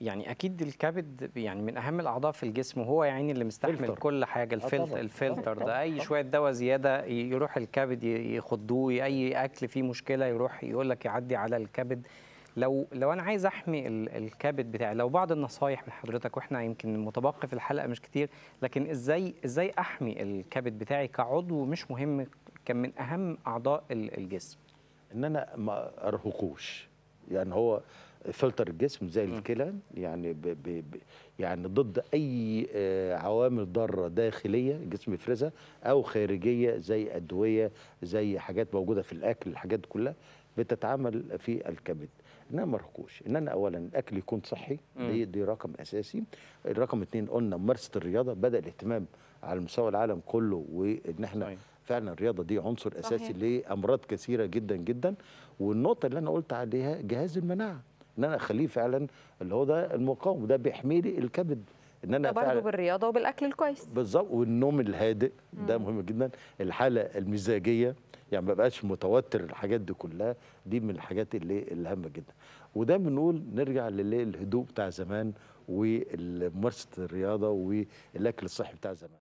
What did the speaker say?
يعني اكيد الكبد يعني من اهم الاعضاء في الجسم وهو يا عيني اللي مستحمل فلتر. كل حاجه آه، الفلتر آه الفلتر ده اي شويه دواء زياده يروح الكبد يخضوه اي اكل فيه مشكله يروح يقول لك يعدي على الكبد لو لو انا عايز احمي الكبد بتاعي لو بعض النصايح من حضرتك واحنا يمكن متبقي في الحلقه مش كتير لكن ازاي ازاي احمي الكبد بتاعي كعضو مش مهم كان من اهم اعضاء الجسم ان انا ما ارهقوش يعني هو فلتر الجسم زي الكلى يعني بـ بـ يعني ضد اي آه، عوامل ضاره داخليه الجسم يفرزها او خارجيه زي ادويه زي حاجات موجوده في الاكل الحاجات كلها بتتعامل في الكبد انها مرهقوش ان انا اولا الاكل يكون صحي دي دي رقم اساسي الرقم اثنين قلنا ممارسه الرياضه بدا الاهتمام على مستوى العالم كله وان احنا صحيح. فعلا الرياضه دي عنصر صحيح. اساسي لامراض كثيره جدا جدا والنقطه اللي انا قلت عليها جهاز المناعه ان انا اخليه فعلا اللي هو ده المقاوم ده بيحمي لي الكبد ان انا برضه بالرياضه وبالاكل الكويس بالظبط والنوم الهادئ ده مهم جدا الحاله المزاجيه يعني ما بقاش متوتر الحاجات دي كلها دي من الحاجات اللي الهامه جدا وده بنقول نرجع للهدوء بتاع زمان وممارسه الرياضه والاكل الصحي بتاع زمان